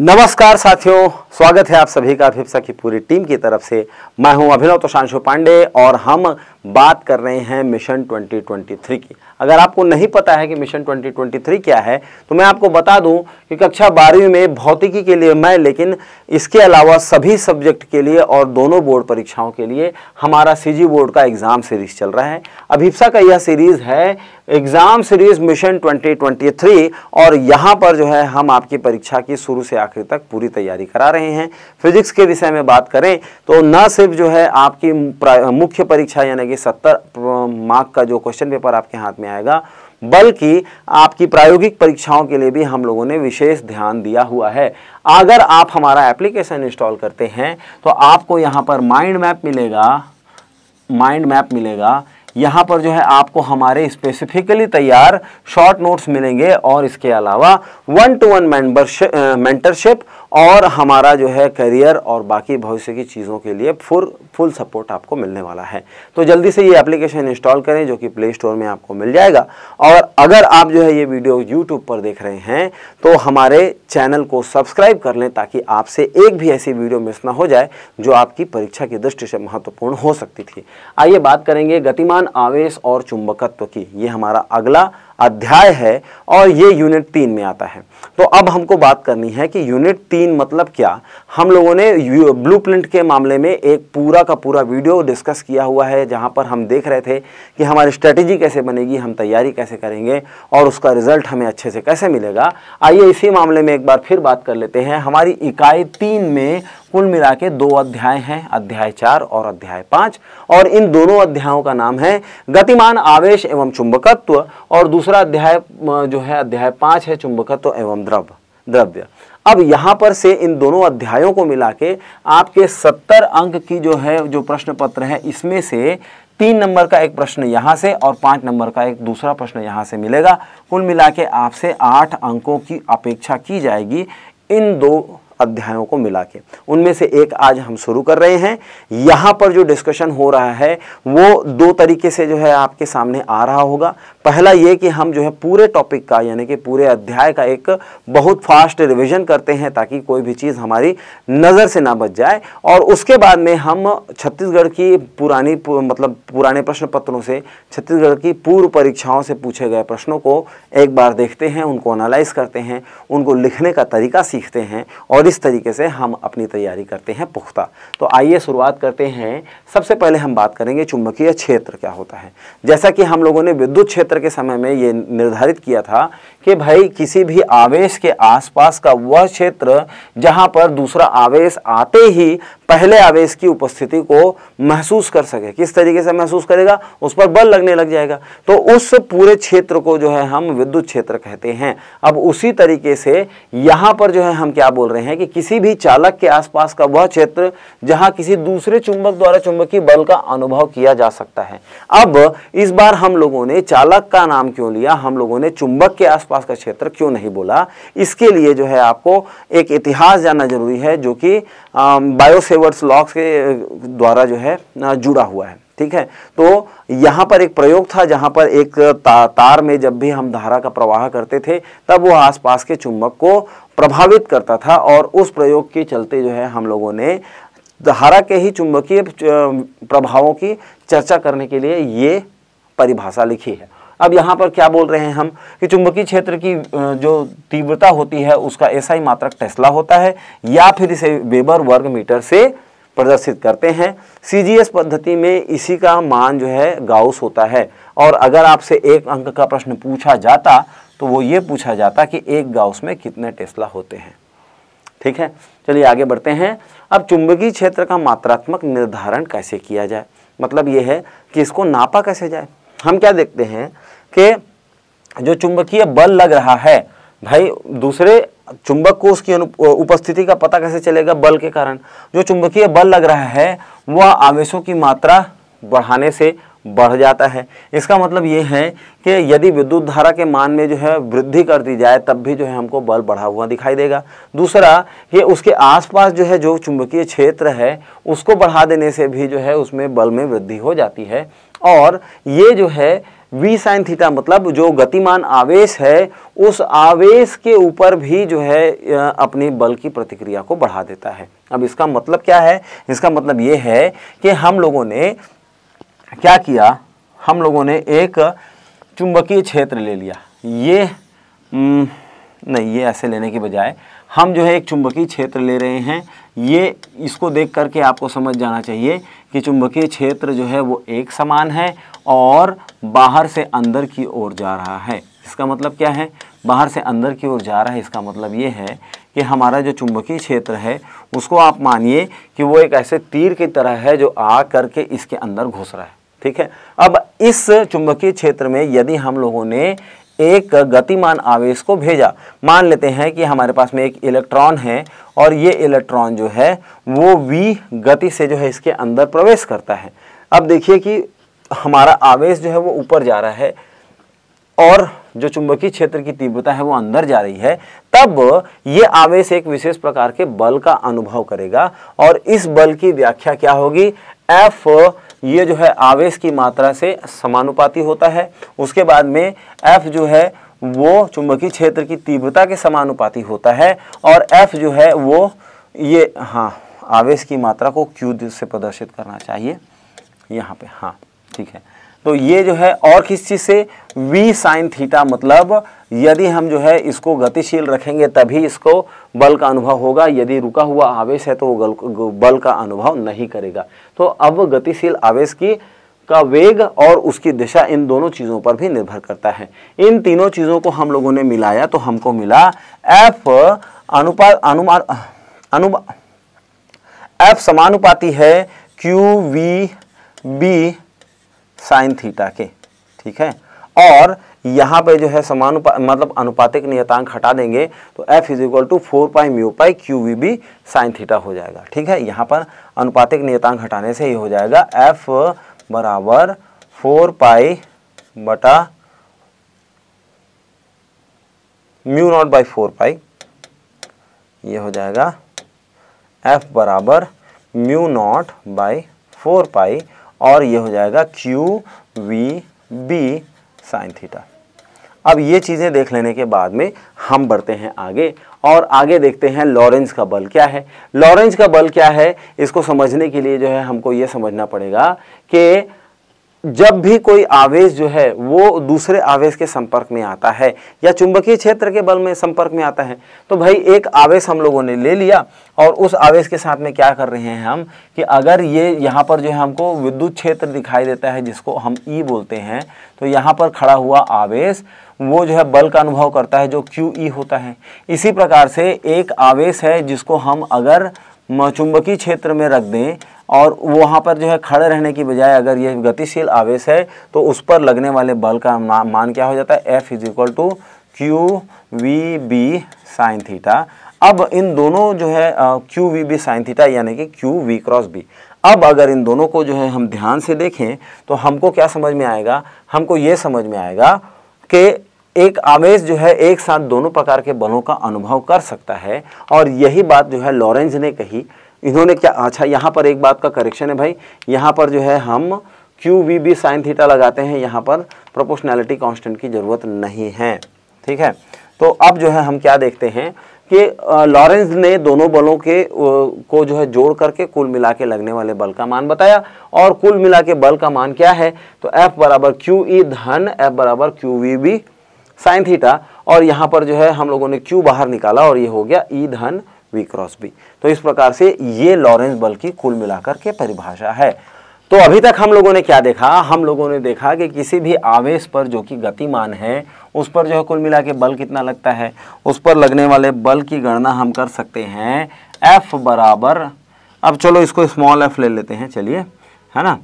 नमस्कार साथियों स्वागत है आप सभी का फिफ्सा की पूरी टीम की तरफ से मैं हूं अभिनव तुशांशु पांडे और हम बात कर रहे हैं मिशन 2023 की अगर आपको नहीं पता है कि मिशन 2023 क्या है तो मैं आपको बता दूं कि कक्षा बारहवीं में भौतिकी के लिए मैं लेकिन इसके अलावा सभी सब्जेक्ट के लिए और दोनों बोर्ड परीक्षाओं के लिए हमारा सी बोर्ड का एग्ज़ाम सीरीज़ चल रहा है अभिप्सा का यह सीरीज़ है एग्ज़ाम सीरीज़ मिशन 2023 और यहाँ पर जो है हम आपकी परीक्षा की शुरू से आखिर तक पूरी तैयारी करा रहे हैं फिजिक्स के विषय में बात करें तो न सिर्फ जो है आपकी मुख्य परीक्षा यानी कि 70 मार्क का जो क्वेश्चन पेपर आपके हाथ में आएगा बल्कि आपकी प्रायोगिक परीक्षाओं के लिए भी हम लोगों ने विशेष ध्यान दिया हुआ है अगर आप हमारा एप्लीकेशन इंस्टॉल करते हैं तो आपको यहाँ पर माइंड मैप मिलेगा माइंड मैप मिलेगा यहाँ पर जो है आपको हमारे स्पेसिफिकली तैयार शॉर्ट नोट्स मिलेंगे और इसके अलावा वन टू वन मेंटरशिप और हमारा जो है करियर और बाकी भविष्य की चीज़ों के लिए फुल फुल सपोर्ट आपको मिलने वाला है तो जल्दी से ये एप्लीकेशन इंस्टॉल करें जो कि प्ले स्टोर में आपको मिल जाएगा और अगर आप जो है ये वीडियो यूट्यूब पर देख रहे हैं तो हमारे चैनल को सब्सक्राइब कर लें ताकि आपसे एक भी ऐसी वीडियो मिस ना हो जाए जो आपकी परीक्षा की दृष्टि से महत्वपूर्ण हो सकती थी आइए बात करेंगे गतिमान आवेश और चुंबकत्व की ये हमारा अगला अध्याय है और ये यूनिट तीन में आता है तो अब हमको बात करनी है कि यूनिट तीन मतलब क्या हम लोगों ने ब्लू के मामले में एक पूरा का पूरा वीडियो डिस्कस किया हुआ है जहाँ पर हम देख रहे थे कि हमारी स्ट्रेटेजी कैसे बनेगी हम तैयारी कैसे करेंगे और उसका रिजल्ट हमें अच्छे से कैसे मिलेगा आइए इसी मामले में एक बार फिर बात कर लेते हैं हमारी इकाई तीन में कुल मिला के दो अध्याय हैं अध्याय चार और अध्याय पाँच और इन दोनों अध्यायों का नाम है गतिमान आवेश एवं चुंबकत्व और दूसरा अध्याय जो है अध्याय पाँच है चुंबकत्व एवं द्रव्य द्रव्य अब यहाँ पर से इन दोनों अध्यायों को मिला के आपके सत्तर अंक की जो है जो प्रश्न पत्र है इसमें से तीन नंबर का एक प्रश्न यहाँ से और पाँच नंबर का एक दूसरा प्रश्न यहाँ से मिलेगा कुल मिला के आपसे आठ अंकों की अपेक्षा की जाएगी इन दो अध्यायों को मिला के उनमें से एक आज हम शुरू कर रहे हैं यहाँ पर जो डिस्कशन हो रहा है वो दो तरीके से जो है आपके सामने आ रहा होगा पहला ये कि हम जो है पूरे टॉपिक का यानी कि पूरे अध्याय का एक बहुत फास्ट रिविजन करते हैं ताकि कोई भी चीज़ हमारी नज़र से ना बच जाए और उसके बाद में हम छत्तीसगढ़ की पुरानी मतलब पुराने प्रश्न पत्रों से छत्तीसगढ़ की पूर्व परीक्षाओं से पूछे गए प्रश्नों को एक बार देखते हैं उनको एनालाइज करते हैं उनको लिखने का तरीका सीखते हैं और इस तरीके से हम अपनी तैयारी करते हैं पुख्ता तो आइए शुरुआत करते हैं सबसे पहले हम बात करेंगे चुंबकीय क्षेत्र क्या होता है जैसा कि हम लोगों ने विद्युत क्षेत्र के समय में ये निर्धारित किया था कि भाई किसी भी आवेश के आसपास का वह क्षेत्र जहाँ पर दूसरा आवेश आते ही पहले आवेश की उपस्थिति को महसूस कर सके किस तरीके से महसूस करेगा उस पर बल लगने लग जाएगा तो उस पूरे क्षेत्र को जो है हम विद्युत क्षेत्र कहते हैं अब उसी तरीके से यहाँ पर जो है हम क्या बोल रहे हैं कि किसी भी चालक के आसपास का वह क्षेत्र जहां किसी दूसरे चुंबक द्वारा चुंबकीय बल का अनुभव किया जा सकता है अब इस बार हम लोगों ने चालक का नाम क्यों लिया हम लोगों ने चुंबक के आसपास का क्षेत्र क्यों नहीं बोला इसके लिए जो है आपको एक इतिहास जानना जरूरी है जो कि बायोसेवर्स लॉक्स के द्वारा जो है जुड़ा हुआ है ठीक है तो यहाँ पर एक प्रयोग था जहाँ पर एक ता, तार में जब भी हम धारा का प्रवाह करते थे तब वो आसपास के चुंबक को प्रभावित करता था और उस प्रयोग के चलते जो है हम लोगों ने धारा के ही चुंबकीय प्रभावों की चर्चा करने के लिए ये परिभाषा लिखी है अब यहाँ पर क्या बोल रहे हैं हम कि चुंबकीय क्षेत्र की जो तीव्रता होती है उसका ऐसा ही मात्रक टेस्ला होता है या फिर इसे वेबर वर्ग मीटर से प्रदर्शित करते हैं सीजीएस पद्धति में इसी का मान जो है गाउस होता है और अगर आपसे एक अंक का प्रश्न पूछा जाता तो वो ये पूछा जाता कि एक गाउस में कितने टेस्ला होते हैं ठीक है चलिए आगे बढ़ते हैं अब चुंबकीय क्षेत्र का मात्रात्मक निर्धारण कैसे किया जाए मतलब ये है कि इसको नापा कैसे जाए हम क्या देखते हैं कि जो चुंबकीय बल लग रहा है भाई दूसरे चुंबक को उसकी उपस्थिति का पता कैसे चलेगा बल के कारण जो चुंबकीय बल लग रहा है वह आवेशों की मात्रा बढ़ाने से बढ़ जाता है इसका मतलब ये है कि यदि विद्युत धारा के मान में जो है वृद्धि कर दी जाए तब भी जो है हमको बल बढ़ा हुआ दिखाई देगा दूसरा ये उसके आसपास जो है जो चुंबकीय क्षेत्र है उसको बढ़ा देने से भी जो है उसमें बल में वृद्धि हो जाती है और ये जो है वी साइन थीटा मतलब जो गतिमान आवेश है उस आवेश के ऊपर भी जो है अपने बल की प्रतिक्रिया को बढ़ा देता है अब इसका मतलब क्या है इसका मतलब ये है कि हम लोगों ने क्या किया हम लोगों ने एक चुंबकीय क्षेत्र ले लिया ये हम्म, नहीं ये ऐसे लेने के बजाय हम जो है एक चुंबकीय क्षेत्र ले रहे हैं ये इसको देख करके आपको समझ जाना चाहिए कि चुंबकीय क्षेत्र जो है वो एक समान है और बाहर से अंदर की ओर जा रहा है इसका मतलब क्या है बाहर से अंदर की ओर जा रहा है इसका मतलब ये है कि हमारा जो चुंबकीय क्षेत्र है उसको आप मानिए कि वो एक ऐसे तीर की तरह है जो आ करके इसके अंदर घुस रहा है ठीक है अब इस चुंबकीय क्षेत्र में यदि हम लोगों ने एक गतिमान आवेश को भेजा मान लेते हैं कि हमारे पास में एक इलेक्ट्रॉन है और ये इलेक्ट्रॉन जो है वो वी गति से जो है इसके अंदर प्रवेश करता है अब देखिए कि हमारा आवेश जो है वो ऊपर जा रहा है और जो चुंबकीय क्षेत्र की तीव्रता है वो अंदर जा रही है तब ये आवेश एक विशेष प्रकार के बल का अनुभव करेगा और इस बल की व्याख्या क्या होगी एफ ये जो है आवेश की मात्रा से समानुपाती होता है उसके बाद में एफ जो है वो चुंबकीय क्षेत्र की तीव्रता के समानुपाती होता है और एफ जो है वो ये हाँ आवेश की मात्रा को क्यू से प्रदर्शित करना चाहिए यहाँ पे हाँ ठीक है तो ये जो है और किस चीज़ से v साइन थीटा मतलब यदि हम जो है इसको गतिशील रखेंगे तभी इसको बल का अनुभव होगा यदि रुका हुआ आवेश है तो वो बल का अनुभव नहीं करेगा तो अब गतिशील आवेश की का वेग और उसकी दिशा इन दोनों चीज़ों पर भी निर्भर करता है इन तीनों चीज़ों को हम लोगों ने मिलाया तो हमको मिला एफ अनुपात अनुमान अनु एफ समानुपाती है Q V B sine theta के ठीक है और यहाँ पे जो है समानुपा मतलब अनुपातिक नियतांक हटा देंगे तो f is equal to four pi mu pi Q V B sine theta हो जाएगा ठीक है यहाँ पर अनुपातिक नियतांक हटाने से ही हो जाएगा f बराबर फोर पाई बटा mu naught by four pi ये हो जाएगा f बराबर mu naught by four pi और ये हो जाएगा Q V B sine theta अब ये चीज़ें देख लेने के बाद में हम बढ़ते हैं आगे और आगे देखते हैं लॉरेंस का बल क्या है लॉरेंस का बल क्या है इसको समझने के लिए जो है हमको ये समझना पड़ेगा कि जब भी कोई आवेश जो है वो दूसरे आवेश के संपर्क में आता है या चुंबकीय क्षेत्र के बल में संपर्क में आता है तो भाई एक आवेश हम लोगों ने ले लिया और उस आवेश के साथ में क्या कर रहे हैं हम कि अगर ये यहाँ पर जो है हमको विद्युत क्षेत्र दिखाई देता है जिसको हम ई e बोलते हैं तो यहाँ पर खड़ा हुआ आवेश वो जो है बल का अनुभव करता है जो क्यू ई e होता है इसी प्रकार से एक आवेश है जिसको हम अगर चुंबकीय क्षेत्र में रख दें और वहाँ पर जो है खड़े रहने की बजाय अगर ये गतिशील आवेश है तो उस पर लगने वाले बल का मान क्या हो जाता है F is equal to Q V B sine theta अब इन दोनों जो है Q V B sine theta यानी कि क्यू वी क्रॉस बी अब अगर इन दोनों को जो है हम ध्यान से देखें तो हमको क्या समझ में आएगा हमको ये समझ में आएगा कि एक आवेश जो है एक साथ दोनों प्रकार के बलों का अनुभव कर सकता है और यही बात जो है लॉरेंज ने कही इन्होंने क्या अच्छा यहाँ पर एक बात का करेक्शन है भाई यहाँ पर जो है हम Q V B sine theta लगाते हैं यहाँ पर प्रोपोर्शनैलिटी कांस्टेंट की ज़रूरत नहीं है ठीक है तो अब जो है हम क्या देखते हैं कि लॉरेंस ने दोनों बलों के को जो है जोड़ करके कुल मिला के लगने वाले बल का मान बताया और कुल मिला के बल का मान क्या है तो एफ बराबर क्यू ई e धन एफ बराबर Q V B sine theta और यहाँ पर जो है हम लोगों ने क्यू बाहर निकाला और ये हो गया ई e धन वी क्रॉस बी तो इस प्रकार से ये लॉरेंस बल की कुल मिलाकर के परिभाषा है तो अभी तक हम लोगों ने क्या देखा हम लोगों ने देखा कि किसी भी आवेश पर जो कि गतिमान है उस पर जो है कुल मिला के बल कितना लगता है उस पर लगने वाले बल की गणना हम कर सकते हैं एफ बराबर अब चलो इसको स्मॉल एफ ले लेते हैं चलिए है ना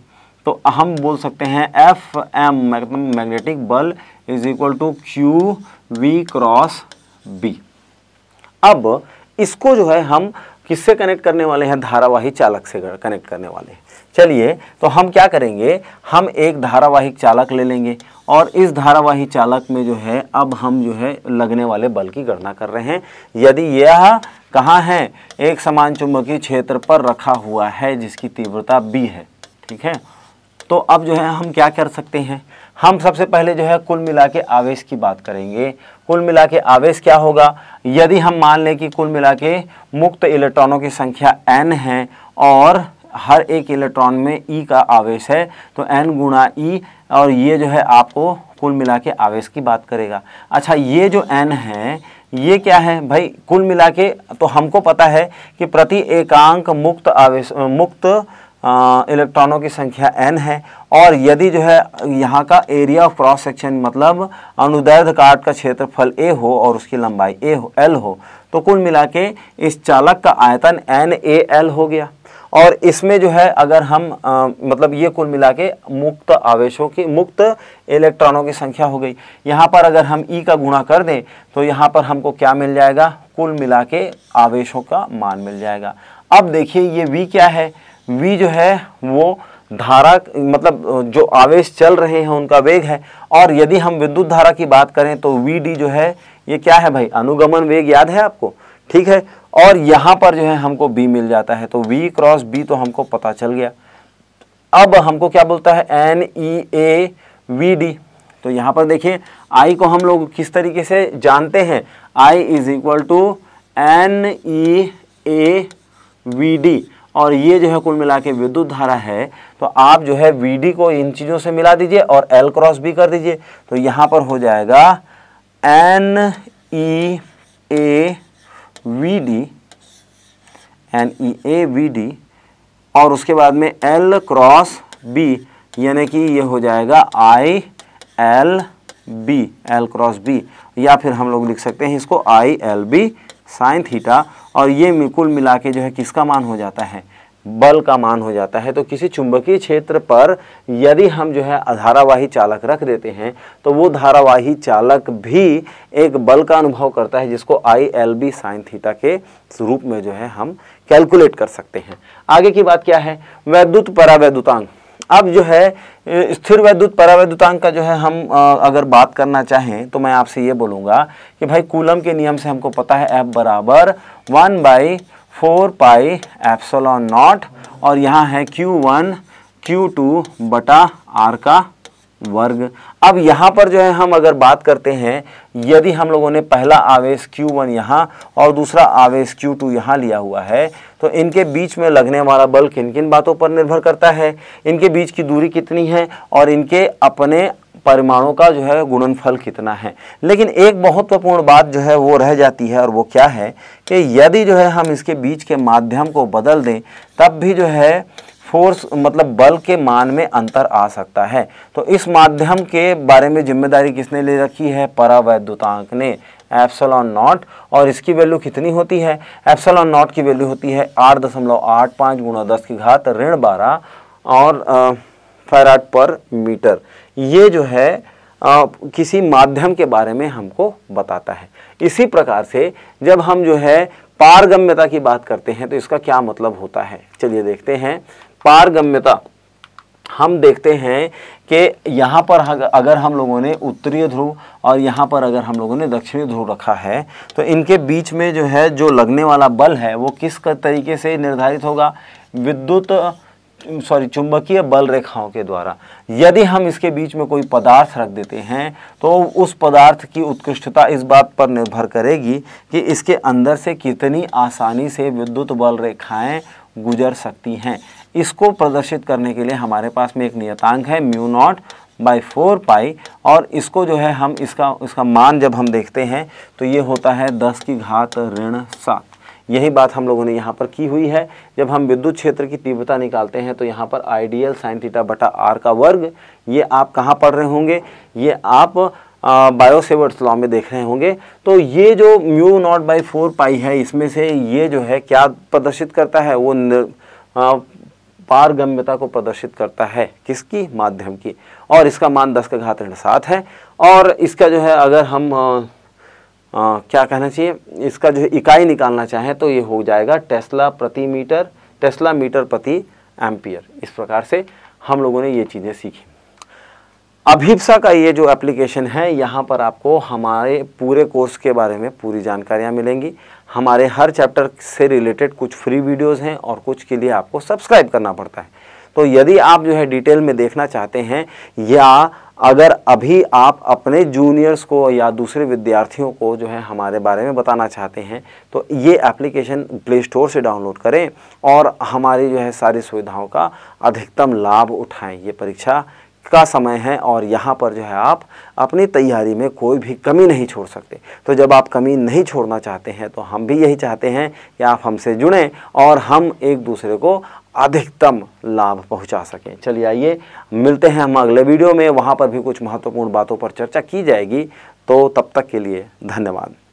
तो हम बोल सकते हैं एफ एम मैग्नेटिक बल is equal to Q V cross B अब इसको जो है हम किससे कनेक्ट करने वाले हैं धारावाही चालक से कनेक्ट करने वाले हैं चलिए तो हम क्या करेंगे हम एक धारावाहिक चालक ले लेंगे और इस धारावाही चालक में जो है अब हम जो है लगने वाले बल की गणना कर रहे हैं यदि यह कहाँ है एक समान चुंबकीय क्षेत्र पर रखा हुआ है जिसकी तीव्रता बी है ठीक है तो अब जो है हम क्या कर सकते हैं हम सबसे पहले जो है कुल मिला के आवेश की बात करेंगे कुल मिला के आवेश क्या होगा यदि हम मान लें कि कुल मिला के मुक्त इलेक्ट्रॉनों की संख्या एन है और हर एक इलेक्ट्रॉन में ई e का आवेश है तो एन गुणा ई e और ये जो है आपको कुल मिला के आवेश की बात करेगा अच्छा ये जो एन है ये क्या है भाई कुल मिला के तो हमको पता है कि प्रति एकांक मुक्त आवेश मुक्त इलेक्ट्रॉनों की संख्या एन है और यदि जो है यहाँ का एरिया ऑफ क्रॉस सेक्शन मतलब अनुदैर्ध काट का क्षेत्रफल ए हो और उसकी लंबाई ए हो एल हो तो कुल मिला के इस चालक का आयतन एन ए एल हो गया और इसमें जो है अगर हम आ, मतलब ये कुल मिला के मुक्त आवेशों की मुक्त इलेक्ट्रॉनों की संख्या हो गई यहाँ पर अगर हम ई e का गुणा कर दें तो यहाँ पर हमको क्या मिल जाएगा कुल मिला के आवेशों का मान मिल जाएगा अब देखिए ये वी क्या है वी जो है वो धारा मतलब जो आवेश चल रहे हैं उनका वेग है और यदि हम विद्युत धारा की बात करें तो वी डी जो है ये क्या है भाई अनुगमन वेग याद है आपको ठीक है और यहाँ पर जो है हमको बी मिल जाता है तो वी क्रॉस बी तो हमको पता चल गया अब हमको क्या बोलता है N E A V D तो यहाँ पर देखिए आई को हम लोग किस तरीके से जानते हैं I is equal to N E A V D और ये जो है कुल मिला के विद्युत धारा है तो आप जो है वी को इन चीज़ों से मिला दीजिए और एल क्रॉस बी कर दीजिए तो यहाँ पर हो जाएगा N E A V D N E A V D और उसके बाद में एल क्रॉस बी यानी कि ये हो जाएगा I L B L cross B या फिर हम लोग लिख सकते हैं इसको I L B sine theta और ये कुल मिला के जो है किसका मान हो जाता है बल का मान हो जाता है तो किसी चुंबकीय क्षेत्र पर यदि हम जो है धारावाही चालक रख देते हैं तो वो धारावाही चालक भी एक बल का अनुभव करता है जिसको I L B sine theta के रूप में जो है हम कैलकुलेट कर सकते हैं आगे की बात क्या है वैद्युत परावैद्युतांग अब जो है स्थिर वैद्युत परावैद्युतांक का जो है हम अगर बात करना चाहें तो मैं आपसे ये बोलूँगा कि भाई कूलम के नियम से हमको पता है एफ बराबर one by four pi epsilon naught और यहाँ है क्यू वन क्यू टू बटा आर का वर्ग अब यहाँ पर जो है हम अगर बात करते हैं यदि हम लोगों ने पहला आवेश Q1 यहाँ और दूसरा आवेश Q2 यहाँ लिया हुआ है तो इनके बीच में लगने वाला बल किन किन बातों पर निर्भर करता है इनके बीच की दूरी कितनी है और इनके अपने परिमाणों का जो है गुणनफल कितना है लेकिन एक महत्वपूर्ण बात जो है वो रह जाती है और वो क्या है कि यदि जो है हम इसके बीच के माध्यम को बदल दें तब भी जो है फोर्स मतलब बल के मान में अंतर आ सकता है तो इस माध्यम के बारे में जिम्मेदारी किसने ले रखी है परावैद्युतांक ने एप्सलॉन नॉट और इसकी वैल्यू कितनी होती है एप्सलॉन नॉट की वैल्यू होती है आठ दशमलव आठ पाँच गुणा दस की घात ऋण बारह और फैराट पर मीटर ये जो है आ, किसी माध्यम के बारे में हमको बताता है इसी प्रकार से जब हम जो है पारगम्यता की बात करते हैं तो इसका क्या मतलब होता है चलिए देखते हैं पारगम्यता हम देखते हैं कि यहाँ पर अगर हम लोगों ने उत्तरी ध्रुव और यहाँ पर अगर हम लोगों ने दक्षिणी ध्रुव रखा है तो इनके बीच में जो है जो लगने वाला बल है वो किस तरीके से निर्धारित होगा विद्युत सॉरी चुंबकीय बल रेखाओं के द्वारा यदि हम इसके बीच में कोई पदार्थ रख देते हैं तो उस पदार्थ की उत्कृष्टता इस बात पर निर्भर करेगी कि इसके अंदर से कितनी आसानी से विद्युत बल रेखाएँ गुजर सकती हैं इसको प्रदर्शित करने के लिए हमारे पास में एक नियतांक है mu naught by four pi और इसको जो है हम इसका इसका मान जब हम देखते हैं तो ये होता है दस की घात ऋण सात यही बात हम लोगों ने यहाँ पर की हुई है जब हम विद्युत क्षेत्र की तीव्रता निकालते हैं तो यहाँ पर आइडियल साइन थीटा बटा आर का वर्ग ये आप कहाँ पढ़ रहे होंगे ये आप बायोसेवर्ट्स लॉ में देख रहे होंगे तो ये जो mu naught by four pi है इसमें से ये जो है क्या प्रदर्शित करता है वो पारगम्यता को प्रदर्शित करता है किसकी माध्यम की और इसका मान दस का घात ऋण सात है और इसका जो है अगर हम आ, आ, क्या कहना चाहिए इसका जो है इकाई निकालना चाहें तो ये हो जाएगा टेस्ला प्रति मीटर टेस्ला मीटर प्रति एम्पियर इस प्रकार से हम लोगों ने ये चीज़ें सीखी अभिप्सा का ये जो एप्लीकेशन है यहाँ पर आपको हमारे पूरे कोर्स के बारे में पूरी जानकारियाँ मिलेंगी हमारे हर चैप्टर से रिलेटेड कुछ फ्री वीडियोस हैं और कुछ के लिए आपको सब्सक्राइब करना पड़ता है तो यदि आप जो है डिटेल में देखना चाहते हैं या अगर अभी आप अपने जूनियर्स को या दूसरे विद्यार्थियों को जो है हमारे बारे में बताना चाहते हैं तो ये एप्लीकेशन प्ले स्टोर से डाउनलोड करें और हमारी जो है सारी सुविधाओं का अधिकतम लाभ उठाएं ये परीक्षा का समय है और यहाँ पर जो है आप अपनी तैयारी में कोई भी कमी नहीं छोड़ सकते तो जब आप कमी नहीं छोड़ना चाहते हैं तो हम भी यही चाहते हैं कि आप हमसे जुड़ें और हम एक दूसरे को अधिकतम लाभ पहुंचा सकें चलिए आइए मिलते हैं हम अगले वीडियो में वहाँ पर भी कुछ महत्वपूर्ण बातों पर चर्चा की जाएगी तो तब तक के लिए धन्यवाद